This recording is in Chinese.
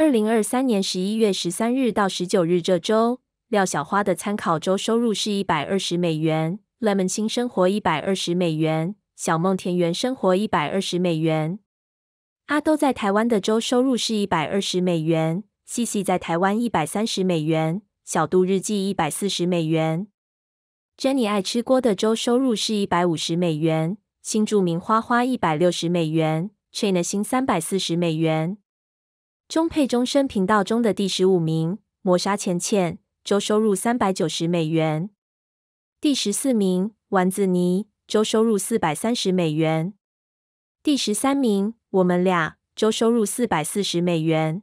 二零二三年十一月十三日到十九日这周，廖小花的参考周收入是一百二十美元。Lemon 新生活一百二十美元。小梦田园生活一百二十美元。阿豆在台湾的周收入是一百二十美元。西西在台湾一百三十美元。小度日记一百四十美元。Jenny 爱吃锅的周收入是一百五十美元。新著名花花一百六十美元。c h i n 的新三百四十美元。中配终身频道中的第十五名，磨砂浅浅，周收入三百九十美元；第十四名，丸子泥，周收入四百三十美元；第十三名，我们俩，周收入四百四十美元。